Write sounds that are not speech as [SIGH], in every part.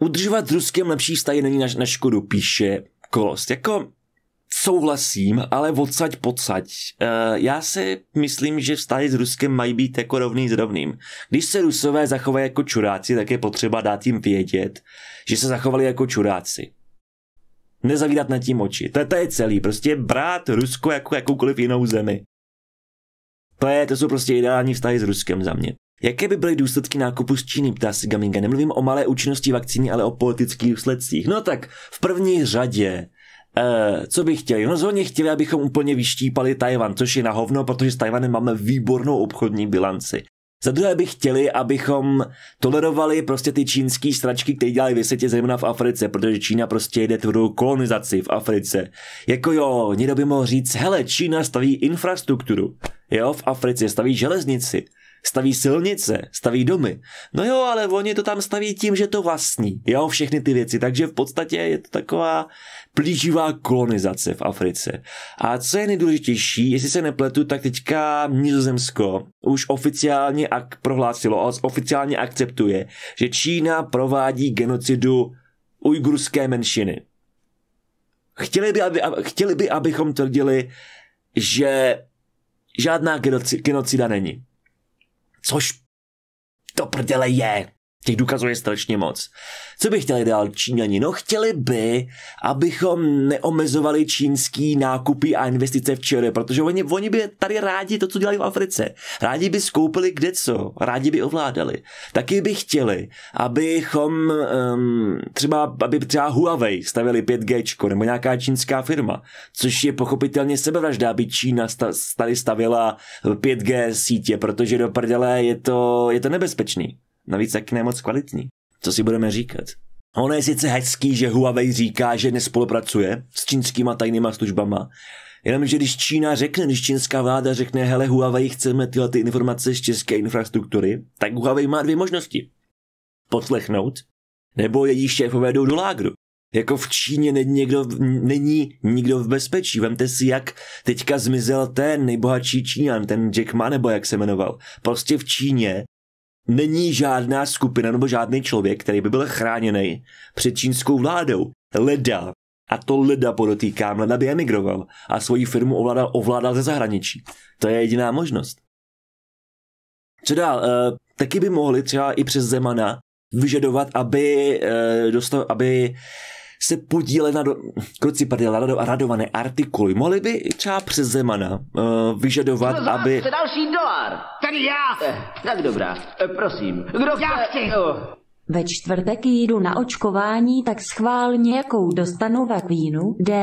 Udržovat s Ruskem lepší vztahy není na, na škodu, píše Kolost. Jako souhlasím, ale odsaď podsaď. E, já si myslím, že vztahy s Ruskem mají být jako rovný s rovným. Když se Rusové zachovají jako čuráci, tak je potřeba dát jim vědět, že se zachovali jako čuráci. Nezavídat nad tím oči. To, to je celý. Prostě brát Rusko jako jakoukoliv jinou zemi. To, je, to jsou prostě ideální vztahy s Ruskem za mě. Jaké by byly důsledky nákupu z Číny, ptá se Gaminga. Nemluvím o malé účinnosti vakcíny, ale o politických důsledcích. No tak, v první řadě Uh, co by chtěli? No zhodně chtěli, abychom úplně vyštípali Tajvan, což je na hovno, protože s Tajvanem máme výbornou obchodní bilanci. Za druhé by chtěli, abychom tolerovali prostě ty čínský stračky, které dělají ve světě, zejména v Africe, protože Čína prostě jde tvrdou kolonizaci v Africe. Jako jo, někdo by mohl říct, hele, Čína staví infrastrukturu, jo, v Africe staví železnici staví silnice, staví domy. No jo, ale oni to tam staví tím, že to vlastní, jo, všechny ty věci. Takže v podstatě je to taková plíživá kolonizace v Africe. A co je nejdůležitější, jestli se nepletu, tak teďka Nizozemsko už oficiálně ak- prohlásilo a oficiálně akceptuje, že Čína provádí genocidu ujgurské menšiny. Chtěli by, aby, chtěli by abychom tvrdili, že žádná genocida není. Což to prdele je. Těch důkazů je strašně moc. Co by chtěli dál Číňani? No chtěli by, abychom neomezovali čínský nákupy a investice v ČR, protože oni, oni by tady rádi to, co dělají v Africe. Rádi by skoupili kde co, rádi by ovládali. Taky by chtěli, abychom um, třeba, aby třeba Huawei stavili 5G nebo nějaká čínská firma, což je pochopitelně sebevražda, aby Čína tady stavila 5G sítě, protože do prdele je to, je to nebezpečný. Navíc taky nemoc kvalitní. Co si budeme říkat? Ono je sice hezký, že Huawei říká, že nespolupracuje s čínskýma tajnýma službama, jenomže když Čína řekne, když čínská vláda řekne, hele Huawei, chceme tyhle ty informace z české infrastruktury, tak Huawei má dvě možnosti. Poslechnout, nebo její šéfové jdou do lágru. Jako v Číně není někdo, není nikdo v bezpečí. Vemte si, jak teďka zmizel ten nejbohatší Číňan, ten Jack Ma, nebo jak se jmenoval. Prostě v Číně není žádná skupina nebo žádný člověk, který by byl chráněný před čínskou vládou. Leda. A to Leda podotýkám, Leda by emigroval a svoji firmu ovládal, ovládal ze zahraničí. To je jediná možnost. Co dál? E, taky by mohli třeba i přes Zemana vyžadovat, aby, e, dostal, aby se podílet na, do, kroci, pardon, na rado, radované artikuly. Mohli by třeba přes Zemana uh, vyžadovat, kdo aby... další dolar! Tady já! Eh, tak dobrá, eh, prosím. Kdo já chci! Oh. Ve čtvrtek jdu na očkování, tak schválně, jakou dostanu vakvínu D.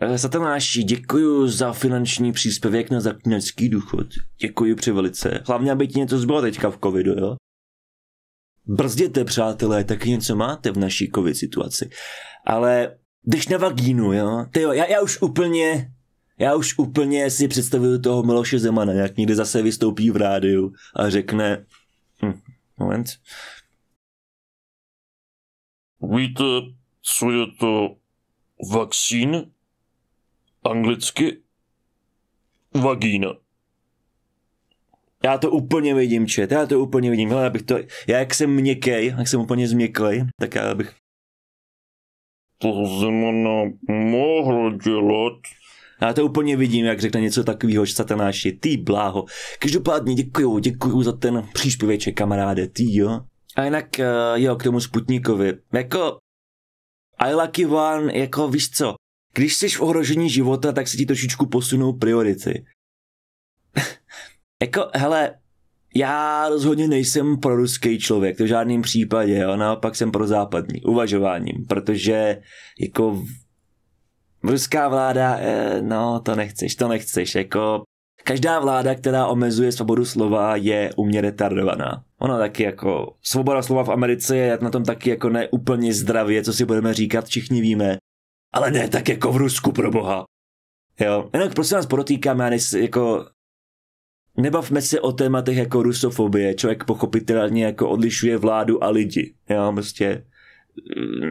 Eh, Satanáši, děkuji za finanční příspěvek na zaklínačský důchod. Děkuji při velice. Hlavně, aby ti něco zbylo teďka v covidu, jo? Brzděte, přátelé, taky něco máte v naší covid situaci. Ale jdeš na vagínu, jo? Ty jo, já, já už úplně, já už úplně si představuju toho Miloše Zemana, jak někdy zase vystoupí v rádiu a řekne, hm, moment. Víte, co je to vakcín? Anglicky vagína. Já to úplně vidím, čet, já to úplně vidím. Hele, já bych to, já jak jsem měkkej, jak jsem úplně změklej, tak já bych... To znamená, mohl dělat. Já to úplně vidím, jak řekne něco takového, že je ty bláho. Každopádně děkuju, děkuju za ten příspěveček, kamaráde, ty jo. A jinak, eh, jo, k tomu Sputnikovi. Jako, I like One. jako víš co, když jsi v ohrožení života, tak se ti trošičku posunou priority. [LAUGHS] jako, hele, já rozhodně nejsem pro ruský člověk, to v žádném případě, jo, naopak jsem pro západní, uvažováním, protože jako ruská vláda, eh, no to nechceš, to nechceš, jako každá vláda, která omezuje svobodu slova, je umě retardovaná. Ona taky jako, svoboda slova v Americe je na tom taky jako neúplně zdravě, co si budeme říkat, všichni víme ale ne tak jako v Rusku, pro boha. Jo, jenom prosím vás podotýkám, já nejsi, jako Nebavme se o tématech jako rusofobie. Člověk pochopitelně jako odlišuje vládu a lidi. Já prostě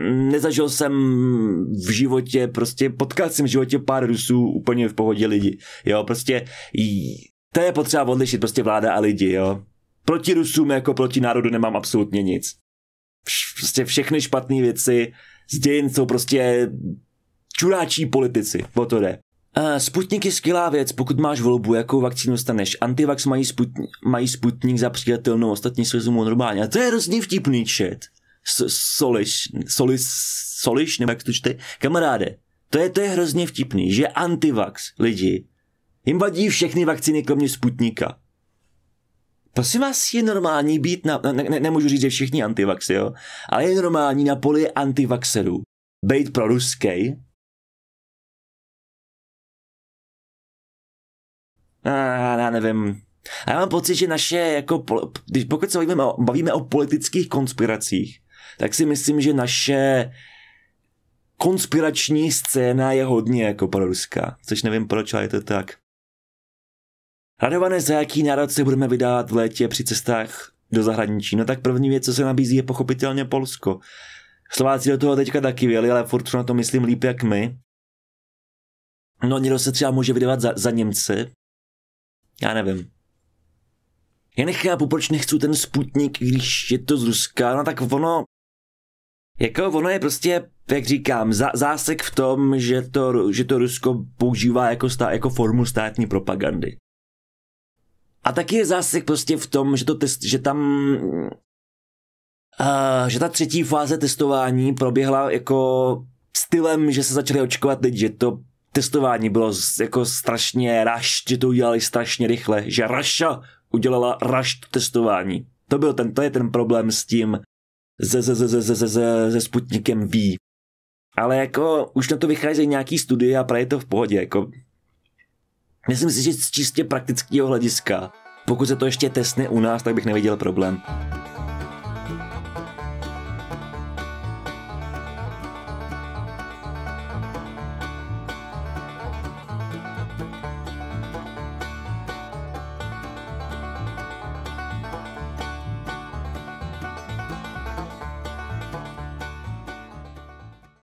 mm, nezažil jsem v životě, prostě potkal jsem v životě pár Rusů úplně v pohodě lidi. Jo, prostě to je potřeba odlišit, prostě vláda a lidi, jo. Proti Rusům jako proti národu nemám absolutně nic. Prostě všechny špatné věci z dějin jsou prostě čuráčí politici, o to jde. Uh, Sputnik je skvělá věc, pokud máš volbu, jakou vakcínu staneš. Antivax mají, sputn- mají Sputnik za přijatelnou, ostatní se vezmou normálně. A to je hrozně vtipný čet. Soliš, soliš, soliš, nebo jak to čte? Kamaráde, to je, to je hrozně vtipný, že antivax lidi jim vadí všechny vakcíny kromě Sputnika. Prosím vás, je normální být na, ne, ne, nemůžu říct, že všichni antivaxy, jo, ale je normální na poli antivaxerů být ruskej, No, já nevím, a já mám pocit, že naše, jako, když pokud se bavíme o, bavíme o politických konspiracích, tak si myslím, že naše konspirační scéna je hodně jako proruská, což nevím proč, ale je to tak. Radované za jaký národ se budeme vydávat v létě při cestách do zahraničí. No tak první věc, co se nabízí, je pochopitelně Polsko. Slováci do toho teďka taky věli, ale furt na to myslím líp jak my. No někdo se třeba může vydávat za, za Němce, já nevím. Já nechápu, proč nechci ten sputnik, když je to z Ruska, no tak ono... Jako ono je prostě, jak říkám, za, zásek v tom, že to, že to Rusko používá jako, stá, jako formu státní propagandy. A taky je zásek prostě v tom, že, to test, že tam Uh, že ta třetí fáze testování proběhla jako stylem, že se začaly očkovat lidi, že to testování bylo jako strašně raš, že to udělali strašně rychle, že Raša udělala raš testování. To byl ten, to je ten problém s tím, ze, ze, ze, ze, ze, ze, ze, ze Sputnikem V. Ale jako už na to vycházejí nějaký studie a právě to v pohodě, jako Myslím si, že z čistě praktického hlediska, pokud se to ještě testne u nás, tak bych neviděl problém.